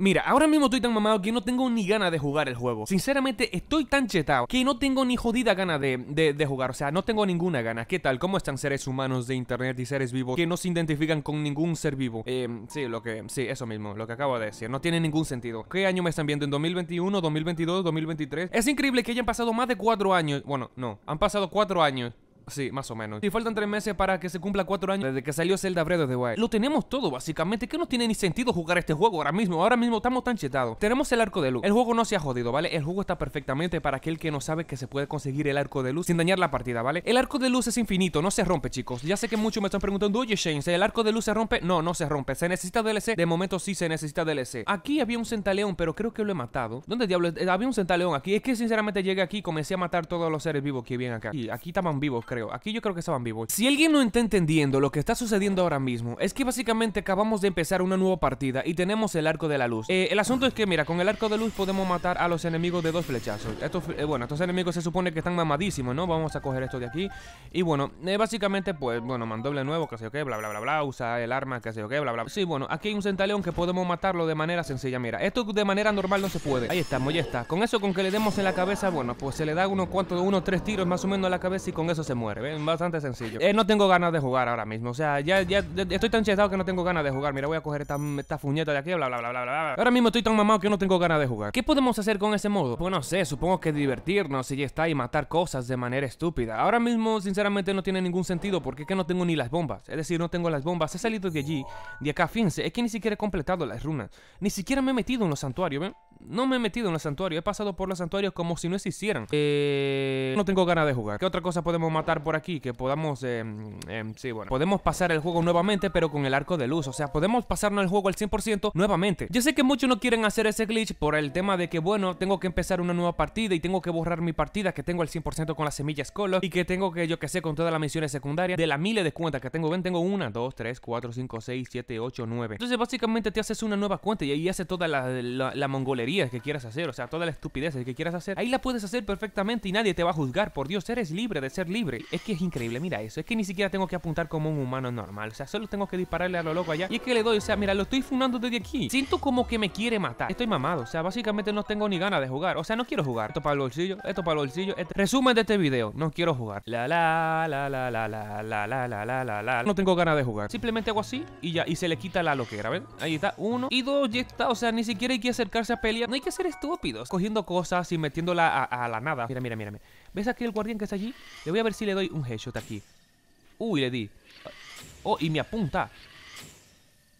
Mira, ahora mismo estoy tan mamado que no tengo ni ganas de jugar el juego. Sinceramente, estoy tan chetado que no tengo ni jodida gana de, de, de, jugar. O sea, no tengo ninguna gana. ¿Qué tal? ¿Cómo están seres humanos de internet y seres vivos que no se identifican con ningún ser vivo? Eh, sí, lo que. Sí, eso mismo, lo que acabo de decir. No tiene ningún sentido. ¿Qué año me están viendo? ¿En 2021, 2022, 2023? Es increíble que hayan pasado más de cuatro años. Bueno, no, han pasado cuatro años Sí, más o menos. Y faltan tres meses para que se cumpla cuatro años desde que salió Zelda Breath of the Wild. Lo tenemos todo, básicamente. ¿Qué no tiene ni sentido jugar este juego ahora mismo. Ahora mismo estamos tan chetados. Tenemos el arco de luz. El juego no se ha jodido, ¿vale? El juego está perfectamente para aquel que no sabe que se puede conseguir el arco de luz sin dañar la partida, ¿vale? El arco de luz es infinito, no se rompe, chicos. Ya sé que muchos me están preguntando, oye, Shane, ¿el arco de luz se rompe? No, no se rompe. ¿Se necesita DLC? De momento sí se necesita DLC. Aquí había un centaleón, pero creo que lo he matado. ¿Dónde diablos? Había un centaleón aquí. Es que sinceramente llegué aquí y comencé a matar todos los seres vivos que vienen acá. Y aquí estaban vivos, creo. Aquí yo creo que estaban vivos. Si alguien no está entendiendo lo que está sucediendo ahora mismo, es que básicamente acabamos de empezar una nueva partida y tenemos el arco de la luz. Eh, el asunto es que, mira, con el arco de luz podemos matar a los enemigos de dos flechazos. Eh, bueno, estos enemigos se supone que están mamadísimos, ¿no? Vamos a coger esto de aquí. Y bueno, eh, básicamente, pues, bueno, mandoble nuevo, que sé yo qué, bla, bla, bla, bla. Usa el arma, que sé yo qué, bla, bla. Sí, bueno, aquí hay un centaleón que podemos matarlo de manera sencilla. Mira, esto de manera normal no se puede. Ahí estamos, ya está. Con eso, con que le demos en la cabeza, bueno, pues se le da unos cuantos, unos tres tiros más o menos a la cabeza y con eso se muere. Bastante sencillo. Eh, no tengo ganas de jugar ahora mismo. O sea, ya, ya estoy tan chetado que no tengo ganas de jugar. Mira, voy a coger esta, esta fuñeta de aquí, bla, bla, bla, bla, bla. Ahora mismo estoy tan mamado que no tengo ganas de jugar. ¿Qué podemos hacer con ese modo? Pues no sé, supongo que divertirnos y ya está y matar cosas de manera estúpida. Ahora mismo, sinceramente, no tiene ningún sentido porque es que no tengo ni las bombas. Es decir, no tengo las bombas. He salido de allí, de acá, fíjense. Es que ni siquiera he completado las runas. Ni siquiera me he metido en los santuarios, ¿ven? No me he metido en los santuarios. He pasado por los santuarios como si no existieran. Eh... No tengo ganas de jugar. ¿Qué otra cosa podemos matar? por aquí que podamos, eh, eh, sí, bueno, podemos pasar el juego nuevamente, pero con el arco de luz. O sea, podemos pasarnos el juego al 100% nuevamente. Yo sé que muchos no quieren hacer ese glitch por el tema de que, bueno, tengo que empezar una nueva partida y tengo que borrar mi partida que tengo al 100% con las semillas color y que tengo que, yo que sé, con todas las misiones secundarias, de las miles de cuentas que tengo, ven, tengo una, dos, tres, cuatro, cinco, seis, siete, ocho, nueve. Entonces, básicamente te haces una nueva cuenta y ahí hace toda la, la, la mongolería que quieras hacer, o sea, toda la estupidez que quieras hacer. Ahí la puedes hacer perfectamente y nadie te va a juzgar. Por Dios, eres libre de ser libre es que es increíble, mira eso. Es que ni siquiera tengo que apuntar como un humano normal. O sea, solo tengo que dispararle a lo loco allá. Y es que le doy, o sea, mira, lo estoy funando desde aquí. Siento como que me quiere matar. Estoy mamado. O sea, básicamente no tengo ni ganas de jugar. O sea, no quiero jugar. Esto para el bolsillo, esto para el bolsillo. Resumen de este video. No quiero jugar. La la la la la la la la la la la No tengo ganas de jugar. Simplemente hago así y ya. Y se le quita la loquera, ¿ven? Ahí está. Uno. Y dos, ya está. O sea, ni siquiera hay que acercarse a pelear. No hay que ser estúpidos. Cogiendo cosas y metiéndola a, a la nada. Mira, mira, mira. mira. ¿Ves aquí el guardián que está allí? Le voy a ver si le doy un headshot aquí. Uy, le di. Oh, y me apunta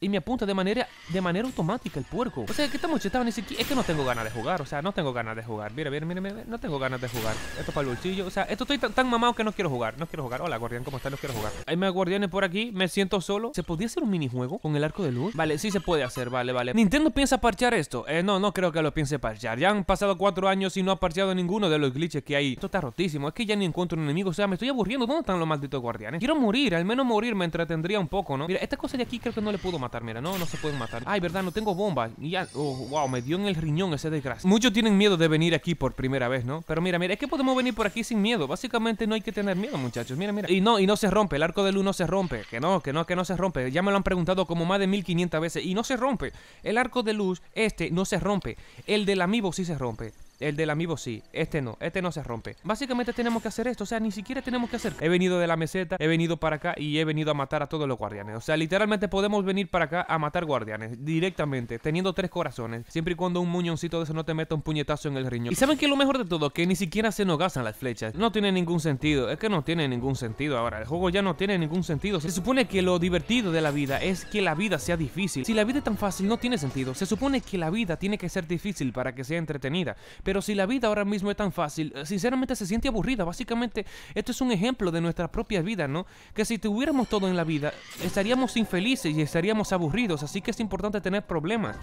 y me apunta de manera, de manera automática el puerco. O sea, que estamos chetados ni Es que no tengo ganas de jugar, o sea, no tengo ganas de jugar. Mira, mira, mira, mira no tengo ganas de jugar. Esto para el bolsillo. O sea, esto estoy tan, mamado que no quiero jugar. No quiero jugar. Hola, guardián, ¿cómo estás? No quiero jugar. Hay más guardianes por aquí. Me siento solo. ¿Se podría hacer un minijuego con el arco de luz? Vale, sí se puede hacer. Vale, vale. ¿Nintendo piensa parchear esto? Eh, no, no creo que lo piense parchear Ya han pasado cuatro años y no ha parcheado ninguno de los glitches que hay. Esto está rotísimo. Es que ya ni encuentro un enemigo. O sea, me estoy aburriendo. ¿Dónde están los malditos guardianes? Quiero morir. Al menos morir me entretendría un poco, ¿no? Mira, esta cosa de aquí creo que no le puedo mira, no, no se pueden matar Ay, verdad, no tengo bomba y ya, oh, wow, me dio en el riñón ese desgracia Muchos tienen miedo de venir aquí por primera vez, ¿no? Pero mira, mira, es que podemos venir por aquí sin miedo Básicamente no hay que tener miedo, muchachos, mira, mira Y no, y no se rompe, el arco de luz no se rompe Que no, que no, que no se rompe Ya me lo han preguntado como más de 1500 veces Y no se rompe El arco de luz, este, no se rompe El del amigo sí se rompe el del amigo sí, este no, este no se rompe. Básicamente tenemos que hacer esto, o sea, ni siquiera tenemos que hacer. He venido de la meseta, he venido para acá y he venido a matar a todos los guardianes. O sea, literalmente podemos venir para acá a matar guardianes directamente, teniendo tres corazones, siempre y cuando un muñoncito de eso no te meta un puñetazo en el riñón. Y saben que lo mejor de todo, que ni siquiera se nos gastan las flechas. No tiene ningún sentido, es que no tiene ningún sentido ahora. El juego ya no tiene ningún sentido. Se supone que lo divertido de la vida es que la vida sea difícil. Si la vida es tan fácil, no tiene sentido. Se supone que la vida tiene que ser difícil para que sea entretenida. Pero si la vida ahora mismo es tan fácil, eh, sinceramente se siente aburrida. Básicamente, esto es un ejemplo de nuestra propia vida, ¿no? Que si tuviéramos todo en la vida, estaríamos infelices y estaríamos aburridos. Así que es importante tener problemas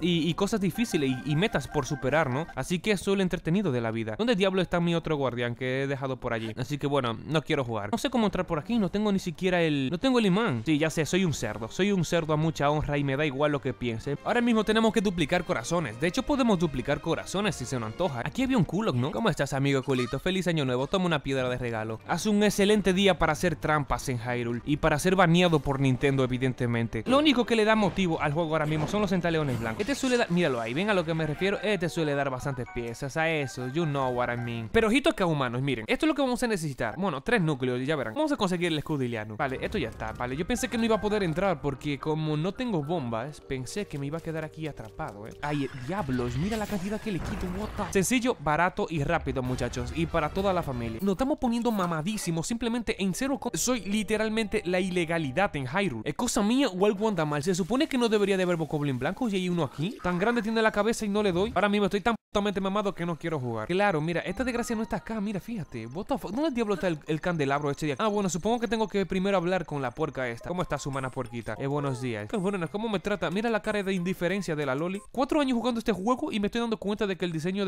y, cosas difíciles y, metas por superar, ¿no? Así que eso es el entretenido de la vida. ¿Dónde diablo está mi otro guardián que he dejado por allí? Así que bueno, no quiero jugar. No sé cómo entrar por aquí, no tengo ni siquiera el... No tengo el imán. Sí, ya sé, soy un cerdo. Soy un cerdo a mucha honra y me da igual lo que piense. Ahora mismo tenemos que duplicar corazones. De hecho, podemos duplicar corazones si se nos ¿eh? Aquí había un culo, ¿no? ¿Cómo estás, amigo culito? Feliz año nuevo, toma una piedra de regalo. Hace un excelente día para hacer trampas en Hyrule y para ser baneado por Nintendo, evidentemente. Lo único que le da motivo al juego ahora mismo son los centaleones blancos. Este suele dar... Míralo ahí, ven a lo que me refiero. Este suele dar bastantes piezas a eso, you know what I mean. Pero ojito que humanos, miren. Esto es lo que vamos a necesitar. Bueno, tres núcleos, ya verán. Vamos a conseguir el escudo Vale, esto ya está, vale. Yo pensé que no iba a poder entrar porque como no tengo bombas, pensé que me iba a quedar aquí atrapado, eh. Ay, diablos, mira la cantidad que le quito, Sencillo, barato y rápido, muchachos. Y para toda la familia. Nos estamos poniendo mamadísimos simplemente en cero. Soy literalmente la ilegalidad en Hyrule. ¿Es cosa mía o algo anda mal? Se supone que no debería de haber Bocoblin blanco y hay uno aquí. Tan grande tiene la cabeza y no le doy. Ahora mismo estoy tan putamente mamado que no quiero jugar. Claro, mira, esta desgracia no está acá. Mira, fíjate. ¿Dónde el diablo está el, candelabro este día? Ah, bueno, supongo que tengo que primero hablar con la puerca esta. ¿Cómo está su mana puerquita? Eh, buenos días. Qué bueno, ¿cómo me trata? Mira la cara de indiferencia de la Loli. Cuatro años jugando este juego y me estoy dando cuenta de que el diseño de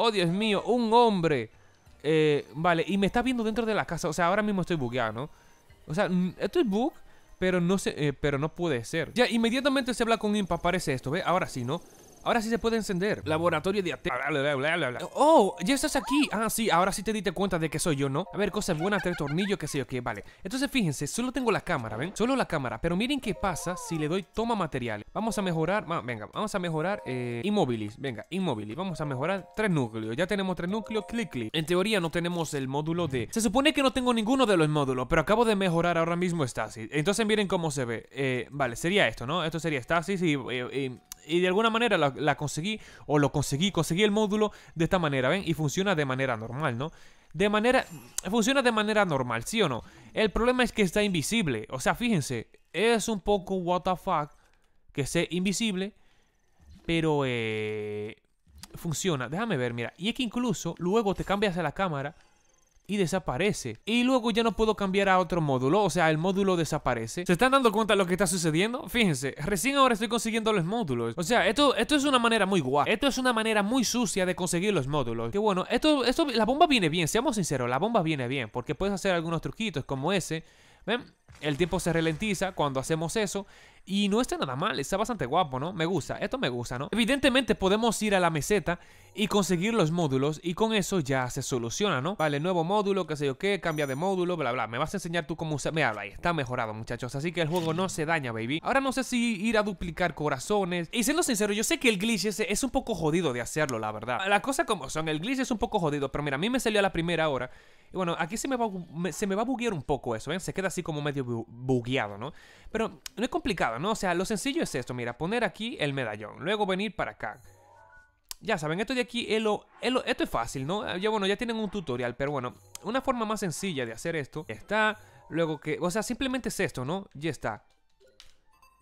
Oh, Dios mío, un hombre. Eh, vale, y me está viendo dentro de la casa. O sea, ahora mismo estoy bugueado, ¿no? O sea, estoy es bug, pero no, sé eh, pero no puede ser. Ya, inmediatamente se habla con Impa, aparece esto, ¿ve? Ahora sí, ¿no? Ahora sí se puede encender. Laboratorio de Oh, ya estás aquí. Ah, sí, ahora sí te diste cuenta de que soy yo, ¿no? A ver, cosas buenas, tres tornillos, qué sé yo, qué, vale. Entonces fíjense, solo tengo la cámara, ¿ven? Solo la cámara. Pero miren qué pasa si le doy toma material. Vamos a mejorar, venga, vamos a mejorar eh, inmóvilis. Venga, inmóvilis. Vamos a mejorar tres núcleos. Ya tenemos tres núcleos, clic, click. En teoría no tenemos el módulo de... Se supone que no tengo ninguno de los módulos, pero acabo de mejorar ahora mismo Stasis. Entonces miren cómo se ve. Eh, vale, sería esto, ¿no? Esto sería Stasis y y de alguna manera la, conseguí o lo conseguí, conseguí el módulo de esta manera, ¿ven? Y funciona de manera normal, ¿no? De manera, funciona de manera normal, ¿sí o no? El problema es que está invisible, o sea, fíjense, es un poco what the fuck que sea invisible, pero eh, funciona. Déjame ver, mira, y es que incluso luego te cambias a la cámara y desaparece. Y luego ya no puedo cambiar a otro módulo, o sea, el módulo desaparece. ¿Se están dando cuenta de lo que está sucediendo? Fíjense, recién ahora estoy consiguiendo los módulos. O sea, esto, esto es una manera muy guay. Esto es una manera muy sucia de conseguir los módulos. Que bueno, esto, esto, la bomba viene bien, seamos sinceros, la bomba viene bien, porque puedes hacer algunos truquitos como ese. ¿Ven? El tiempo se ralentiza cuando hacemos eso. Y no está nada mal, está bastante guapo, ¿no? Me gusta, esto me gusta, ¿no? Evidentemente podemos ir a la meseta y conseguir los módulos y con eso ya se soluciona, ¿no? Vale, nuevo módulo, qué sé yo qué, cambia de módulo, bla, bla. Me vas a enseñar tú cómo usar... Mira, ahí está mejorado, muchachos. Así que el juego no se daña, baby. Ahora no sé si ir a duplicar corazones. Y siendo sincero, yo sé que el glitch es un poco jodido de hacerlo, la verdad. La cosa como son, el glitch es un poco jodido, pero mira, a mí me salió a la primera hora. Y bueno, aquí se me va, se me va a buguear un poco eso, ¿eh? Se queda así como medio bugueado, ¿no? Pero no es complicado, ¿no? O sea, lo sencillo es esto, mira, poner aquí el medallón, luego venir para acá. Ya saben, esto de aquí, esto es fácil, ¿no? Ah, ya bueno, ya tienen un tutorial, pero bueno, una forma más sencilla de hacer esto está, luego que, o sea, simplemente es esto, ¿no? Ya está.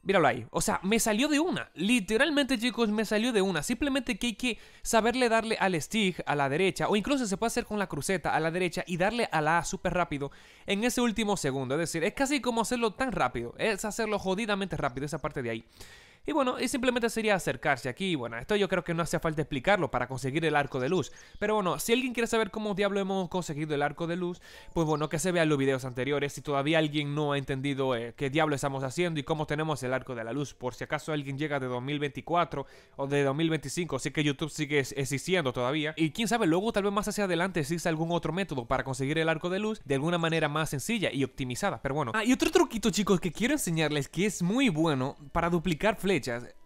Míralo ahí. O sea, me salió de una. Literalmente, chicos, me salió de una. Simplemente que hay que saberle darle al stick a la derecha. O incluso se puede hacer con la cruceta a la derecha y darle a la A súper rápido en ese último segundo. Es decir, es casi como hacerlo tan rápido. Es hacerlo jodidamente rápido esa parte de ahí. Y bueno, y simplemente sería acercarse aquí. Bueno, esto yo creo que no hace falta explicarlo para conseguir el arco de luz. Pero bueno, si alguien quiere saber cómo diablo hemos conseguido el arco de luz, pues bueno, que se vean los videos anteriores. Si todavía alguien no ha entendido eh, qué diablo estamos haciendo y cómo tenemos el arco de la luz. Por si acaso alguien llega de 2024 o de 2025, así que YouTube sigue existiendo todavía. Y quién sabe, luego tal vez más hacia adelante Existe algún otro método para conseguir el arco de luz de alguna manera más sencilla y optimizada. Pero bueno. Ah, y otro truquito, chicos, que quiero enseñarles que es muy bueno para duplicar flex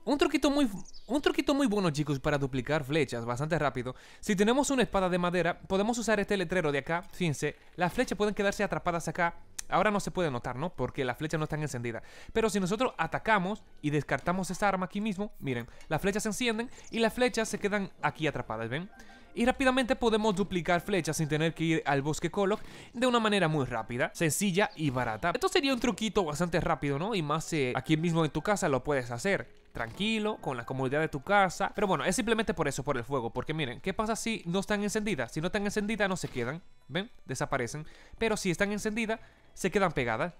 un truquito, muy, un truquito muy bueno, chicos, para duplicar flechas bastante rápido. Si tenemos una espada de madera, podemos usar este letrero de acá. Fíjense, las flechas pueden quedarse atrapadas acá. Ahora no se puede notar, ¿no? Porque las flechas no están encendidas. Pero si nosotros atacamos y descartamos esta arma aquí mismo, miren, las flechas se encienden y las flechas se quedan aquí atrapadas, ¿ven? y rápidamente podemos duplicar flechas sin tener que ir al bosque Kolok de una manera muy rápida, sencilla y barata. Esto sería un truquito bastante rápido, ¿no? Y más eh, aquí mismo en tu casa lo puedes hacer tranquilo, con la comodidad de tu casa. Pero bueno, es simplemente por eso, por el fuego. Porque miren, ¿qué pasa si no están encendidas? Si no están encendidas, no se quedan. ¿Ven? Desaparecen. Pero si están encendidas, se quedan pegadas.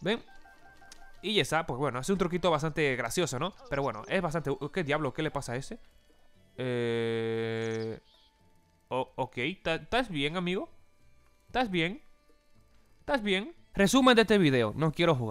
¿Ven? Y ya está, pues bueno, es un truquito bastante gracioso, ¿no? Pero bueno, es bastante... ¿Qué diablo? ¿Qué le pasa a ese? Eh ok, ¿estás bien, amigo? ¿Estás bien? ¿Estás bien? Resumen de este video, no quiero jugar.